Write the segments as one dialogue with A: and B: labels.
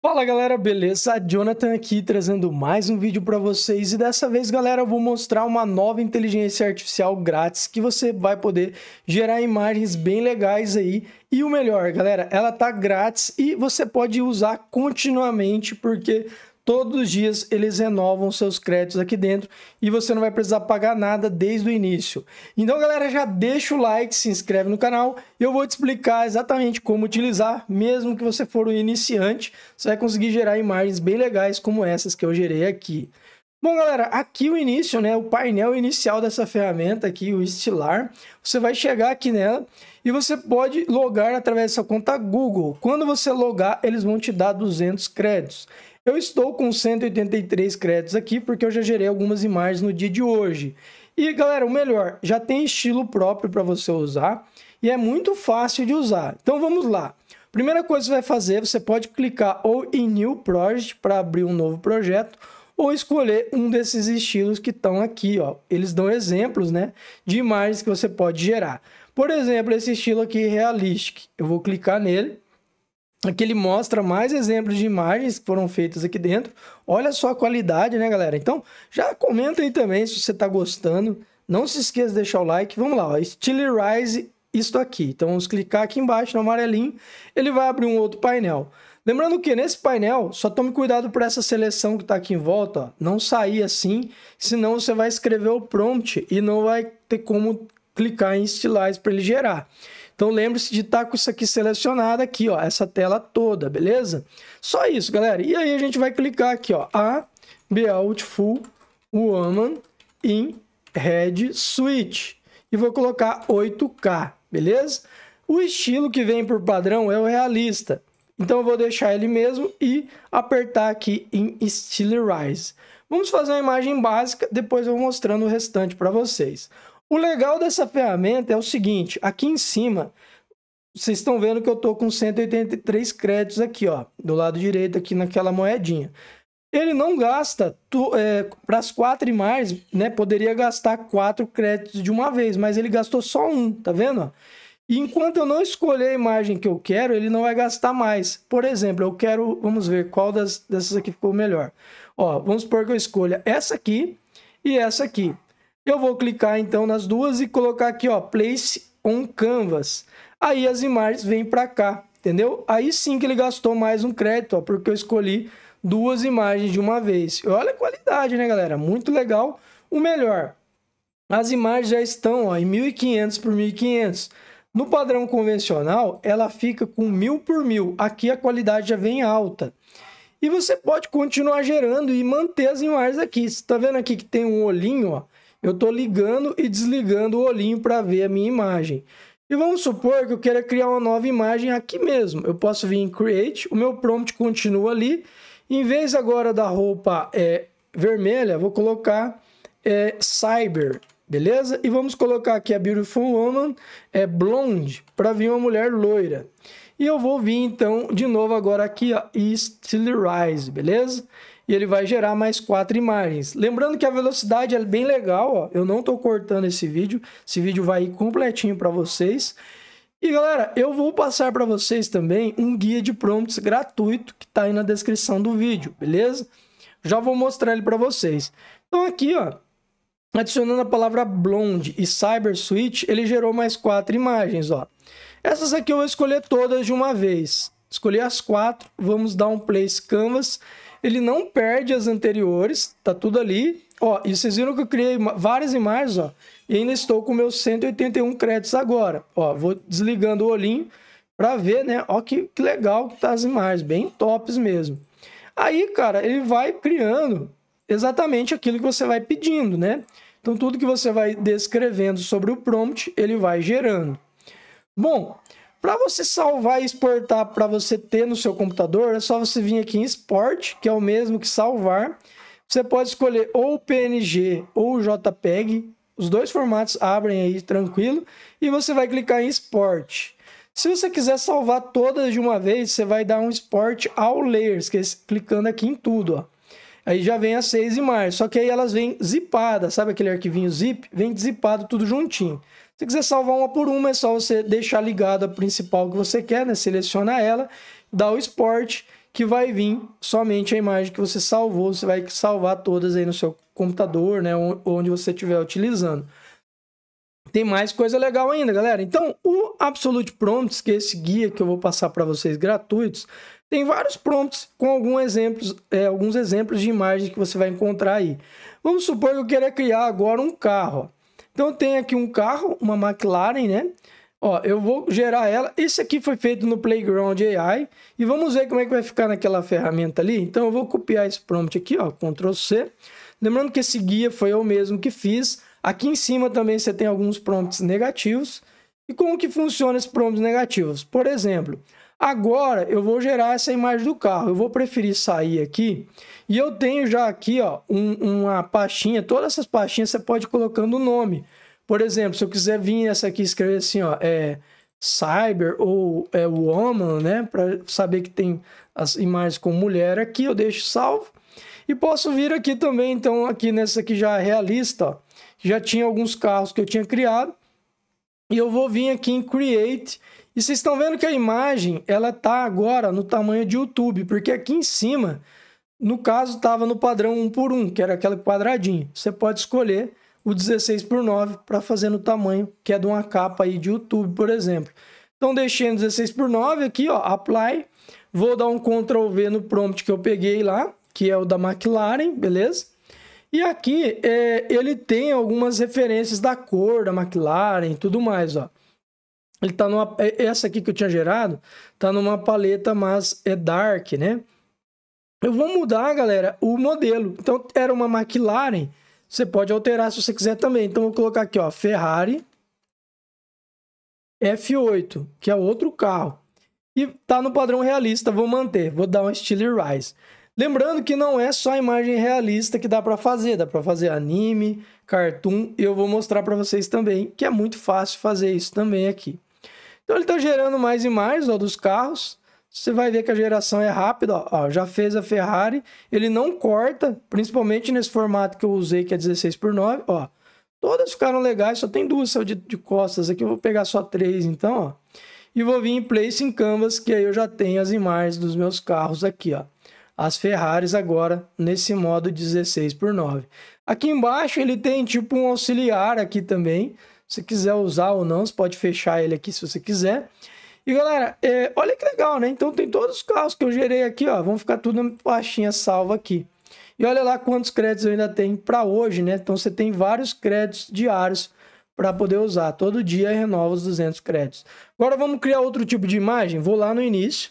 A: Fala galera, beleza? Jonathan aqui trazendo mais um vídeo para vocês e dessa vez galera eu vou mostrar uma nova inteligência artificial grátis que você vai poder gerar imagens bem legais aí e o melhor galera, ela tá grátis e você pode usar continuamente porque Todos os dias eles renovam seus créditos aqui dentro e você não vai precisar pagar nada desde o início. Então, galera, já deixa o like, se inscreve no canal e eu vou te explicar exatamente como utilizar, mesmo que você for um iniciante, você vai conseguir gerar imagens bem legais como essas que eu gerei aqui. Bom, galera, aqui o início, né, o painel inicial dessa ferramenta aqui, o Estilar, você vai chegar aqui nela e você pode logar através da sua conta Google. Quando você logar, eles vão te dar 200 créditos. Eu estou com 183 créditos aqui porque eu já gerei algumas imagens no dia de hoje. E galera, o melhor, já tem estilo próprio para você usar e é muito fácil de usar. Então vamos lá. Primeira coisa que você vai fazer, você pode clicar ou em New Project para abrir um novo projeto ou escolher um desses estilos que estão aqui, ó. Eles dão exemplos, né, de imagens que você pode gerar. Por exemplo, esse estilo aqui Realistic. Eu vou clicar nele Aqui ele mostra mais exemplos de imagens que foram feitas aqui dentro. Olha só a qualidade, né, galera? Então, já comenta aí também se você está gostando. Não se esqueça de deixar o like. Vamos lá, ó. Stylize isto aqui. Então, vamos clicar aqui embaixo no amarelinho. Ele vai abrir um outro painel. Lembrando que nesse painel, só tome cuidado por essa seleção que está aqui em volta. Ó. Não sair assim, senão você vai escrever o prompt e não vai ter como clicar em Stylize para ele gerar. Então lembre-se de estar tá com isso aqui selecionado aqui, ó, essa tela toda, beleza? Só isso, galera. E aí a gente vai clicar aqui, ó, A Beautiful Woman in Red Switch. E vou colocar 8K, beleza? O estilo que vem por padrão é o realista. Então eu vou deixar ele mesmo e apertar aqui em Stylize. Vamos fazer uma imagem básica, depois eu vou mostrando o restante para vocês. O legal dessa ferramenta é o seguinte, aqui em cima, vocês estão vendo que eu estou com 183 créditos aqui, ó, do lado direito aqui naquela moedinha. Ele não gasta é, para as quatro imagens, né? Poderia gastar quatro créditos de uma vez, mas ele gastou só um, tá vendo? E enquanto eu não escolher a imagem que eu quero, ele não vai gastar mais. Por exemplo, eu quero, vamos ver qual das, dessas aqui ficou melhor. Ó, vamos supor que eu escolha essa aqui e essa aqui. Eu vou clicar então nas duas e colocar aqui, ó, Place on Canvas. Aí as imagens vêm para cá, entendeu? Aí sim que ele gastou mais um crédito, ó, porque eu escolhi duas imagens de uma vez. Olha a qualidade, né, galera? Muito legal. O melhor, as imagens já estão ó, em 1500 por 1500. No padrão convencional, ela fica com 1000 por 1000. Aqui a qualidade já vem alta. E você pode continuar gerando e manter as imagens aqui. Você está vendo aqui que tem um olhinho, ó? eu estou ligando e desligando o olhinho para ver a minha imagem. E vamos supor que eu queira criar uma nova imagem aqui mesmo. Eu posso vir em Create, o meu prompt continua ali. Em vez agora da roupa é, vermelha, vou colocar é, Cyber, beleza? E vamos colocar aqui a Beautiful Woman é, Blonde, para vir uma mulher loira. E eu vou vir então de novo agora aqui ó, Stylize, beleza? e ele vai gerar mais quatro imagens. Lembrando que a velocidade é bem legal, ó. eu não estou cortando esse vídeo, esse vídeo vai ir completinho para vocês. E galera, eu vou passar para vocês também um guia de prompts gratuito que está aí na descrição do vídeo, beleza? Já vou mostrar ele para vocês. Então aqui, ó, adicionando a palavra blonde e cyber switch, ele gerou mais quatro imagens, ó. Essas aqui eu vou escolher todas de uma vez. Escolhi as quatro, vamos dar um place canvas ele não perde as anteriores, tá tudo ali. Ó, e vocês viram que eu criei várias imagens, ó. E ainda estou com meus 181 créditos agora. Ó, vou desligando o olhinho para ver, né? Ó que, que legal que tá as imagens, bem tops mesmo. Aí, cara, ele vai criando exatamente aquilo que você vai pedindo, né? Então, tudo que você vai descrevendo sobre o prompt, ele vai gerando. Bom, para você salvar e exportar para você ter no seu computador, é só você vir aqui em export, que é o mesmo que salvar. Você pode escolher ou PNG ou JPEG, os dois formatos abrem aí tranquilo e você vai clicar em export. Se você quiser salvar todas de uma vez, você vai dar um export ao layers, que é clicando aqui em tudo, ó. Aí já vem as seis imagens, só que aí elas vêm zipadas, sabe aquele arquivinho zip? Vem zipado tudo juntinho. Se quiser salvar uma por uma, é só você deixar ligada a principal que você quer, né? Seleciona ela, dá o export, que vai vir somente a imagem que você salvou. Você vai salvar todas aí no seu computador, né? Onde você estiver utilizando. Tem mais coisa legal ainda, galera. Então, o Absolute Prompts, que é esse guia que eu vou passar para vocês gratuitos, tem vários prompts com alguns exemplos, é, alguns exemplos de imagens que você vai encontrar aí. Vamos supor que eu queira criar agora um carro. Então tem aqui um carro, uma McLaren, né? Ó, eu vou gerar ela. Esse aqui foi feito no Playground AI. E vamos ver como é que vai ficar naquela ferramenta ali. Então eu vou copiar esse prompt aqui, ó, Ctrl C. Lembrando que esse guia foi eu mesmo que fiz. Aqui em cima também você tem alguns prompts negativos. E como que funciona esses prompts negativos? Por exemplo, Agora eu vou gerar essa imagem do carro. Eu vou preferir sair aqui e eu tenho já aqui ó, um, uma pastinha. Todas essas pastinhas você pode ir colocando o nome. Por exemplo, se eu quiser vir essa aqui escrever assim, ó, é cyber ou é woman, né, para saber que tem as imagens com mulher aqui, eu deixo salvo. E posso vir aqui também, então aqui nessa aqui já realista, ó, já tinha alguns carros que eu tinha criado. E eu vou vir aqui em create e vocês estão vendo que a imagem ela tá agora no tamanho de YouTube, porque aqui em cima, no caso, estava no padrão 1 por 1, que era aquele quadradinho. Você pode escolher o 16 por 9 para fazer no tamanho que é de uma capa aí de YouTube, por exemplo. Então deixei no 16 por 9 aqui, ó, apply. Vou dar um Ctrl V no prompt que eu peguei lá, que é o da McLaren, beleza? E aqui é, ele tem algumas referências da cor da McLaren e tudo mais, ó ele tá numa. É, essa aqui que eu tinha gerado tá numa paleta mais é dark, né? Eu vou mudar, galera, o modelo. Então, era uma McLaren. Você pode alterar se você quiser também. Então, vou colocar aqui, ó, Ferrari F8, que é outro carro. E tá no padrão realista, vou manter. Vou dar um Stiller Rise. Lembrando que não é só imagem realista que dá para fazer, dá para fazer anime, cartoon, eu vou mostrar para vocês também, que é muito fácil fazer isso também aqui. Então ele está gerando mais e mais ó, dos carros. Você vai ver que a geração é rápida. Ó, já fez a Ferrari. Ele não corta, principalmente nesse formato que eu usei, que é 16 por 9. Ó, todas ficaram legais, só tem duas de, de costas aqui. Eu vou pegar só três então. Ó, e vou vir em Place em Canvas, que aí eu já tenho as imagens dos meus carros aqui. Ó as Ferraris agora nesse modo 16 por 9. Aqui embaixo ele tem tipo um auxiliar aqui também. Se quiser usar ou não, você pode fechar ele aqui se você quiser. E galera, é, olha que legal, né? Então tem todos os carros que eu gerei aqui, ó. Vão ficar tudo na pastinha salva aqui. E olha lá quantos créditos eu ainda tenho para hoje, né? Então você tem vários créditos diários para poder usar. Todo dia renova os 200 créditos. Agora vamos criar outro tipo de imagem. Vou lá no início.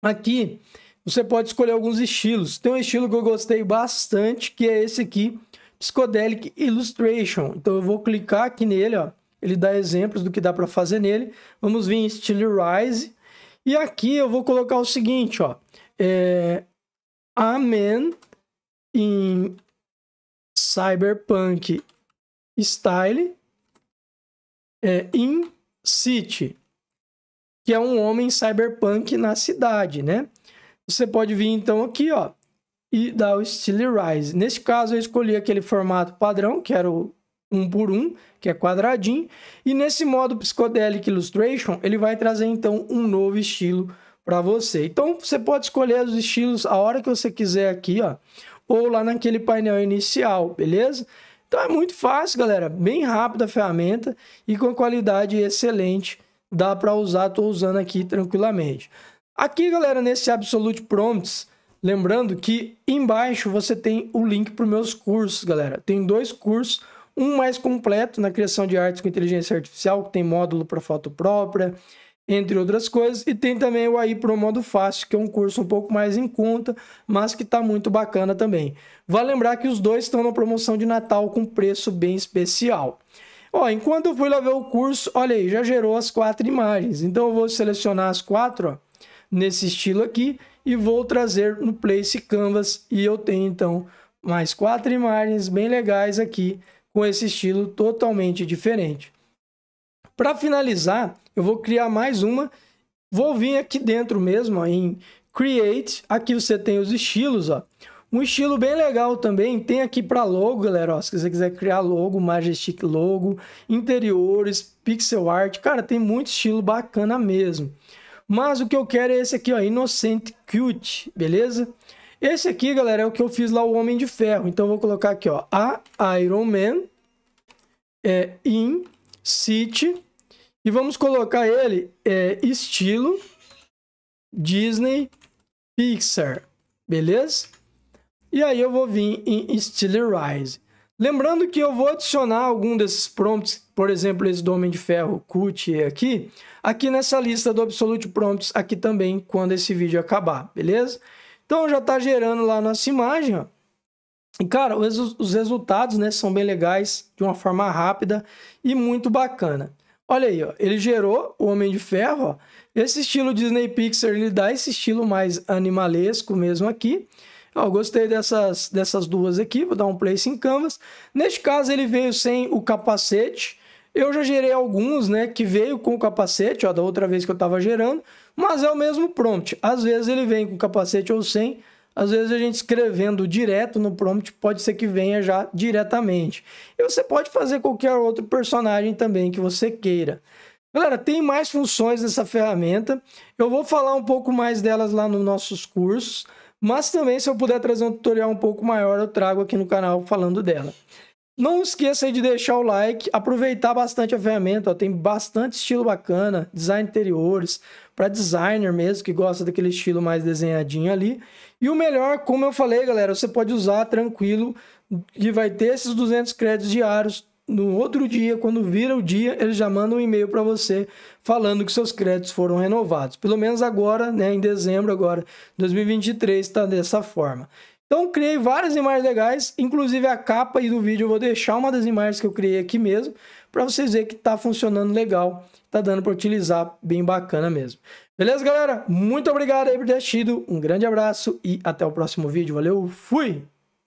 A: Aqui você pode escolher alguns estilos. Tem um estilo que eu gostei bastante, que é esse aqui, Psychedelic Illustration. Então eu vou clicar aqui nele, ó. Ele dá exemplos do que dá para fazer nele. Vamos vir em Stylize. E aqui eu vou colocar o seguinte, ó. É, Amen em Cyberpunk Style é, in City, que é um homem cyberpunk na cidade, né? Você pode vir então aqui, ó, e da Steel Rise. Nesse caso, eu escolhi aquele formato padrão, que era o um por um que é quadradinho, e nesse modo Psychedelic Illustration, ele vai trazer então um novo estilo para você. Então, você pode escolher os estilos a hora que você quiser aqui, ó, ou lá naquele painel inicial, beleza? Então é muito fácil, galera, bem rápida a ferramenta e com qualidade excelente, dá para usar, tô usando aqui tranquilamente. Aqui, galera, nesse Absolute Prompts, Lembrando que embaixo você tem o link para os meus cursos, galera. Tem dois cursos, um mais completo na criação de artes com inteligência artificial, que tem módulo para foto própria, entre outras coisas, e tem também o AI Pro Modo Fácil, que é um curso um pouco mais em conta, mas que está muito bacana também. Vale lembrar que os dois estão na promoção de Natal com preço bem especial. Ó, enquanto eu fui lá ver o curso, olha aí, já gerou as quatro imagens. Então eu vou selecionar as quatro, ó, nesse estilo aqui, e vou trazer no Place Canvas e eu tenho então mais quatro imagens bem legais aqui com esse estilo totalmente diferente. Para finalizar, eu vou criar mais uma. Vou vir aqui dentro mesmo ó, em Create. Aqui você tem os estilos. Ó. Um estilo bem legal também tem aqui para logo, galera. Ó, se você quiser criar logo, Majestic Logo, interiores, pixel art. Cara, tem muito estilo bacana mesmo. Mas o que eu quero é esse aqui, ó, Innocent Cute, beleza? Esse aqui, galera, é o que eu fiz lá, o Homem de Ferro. Então, eu vou colocar aqui, ó, a Iron Man é, in City. E vamos colocar ele é, estilo Disney Pixar, beleza? E aí eu vou vir em Stylize. Lembrando que eu vou adicionar algum desses prompts, por exemplo, esse do Homem de Ferro CUT aqui, aqui nessa lista do Absolute Prompts aqui também, quando esse vídeo acabar, beleza? Então já está gerando lá nossa imagem, ó. E cara, os, os resultados né, são bem legais, de uma forma rápida e muito bacana. Olha aí, ó, ele gerou o Homem de Ferro. Ó. Esse estilo Disney Pixar ele dá esse estilo mais animalesco mesmo aqui gostei dessas, dessas duas aqui, vou dar um place em canvas. Neste caso ele veio sem o capacete. Eu já gerei alguns, né, que veio com o capacete, ó, da outra vez que eu estava gerando, mas é o mesmo prompt. Às vezes ele vem com capacete ou sem, às vezes a gente escrevendo direto no prompt pode ser que venha já diretamente. E você pode fazer qualquer outro personagem também que você queira. Galera, tem mais funções dessa ferramenta. Eu vou falar um pouco mais delas lá nos nossos cursos. Mas também, se eu puder trazer um tutorial um pouco maior, eu trago aqui no canal falando dela. Não esqueça de deixar o like, aproveitar bastante a ferramenta, ó, tem bastante estilo bacana, design interiores, para designer mesmo, que gosta daquele estilo mais desenhadinho ali. E o melhor, como eu falei, galera, você pode usar tranquilo, e vai ter esses 200 créditos diários no outro dia, quando vira o dia, eles já mandam um e-mail para você falando que seus créditos foram renovados. Pelo menos agora, né, em dezembro agora, 2023, está dessa forma. Então, criei várias imagens legais, inclusive a capa do vídeo eu vou deixar uma das imagens que eu criei aqui mesmo, para vocês verem que está funcionando legal, está dando para utilizar, bem bacana mesmo. Beleza, galera? Muito obrigado aí por ter assistido, um grande abraço e até o próximo vídeo. Valeu, fui!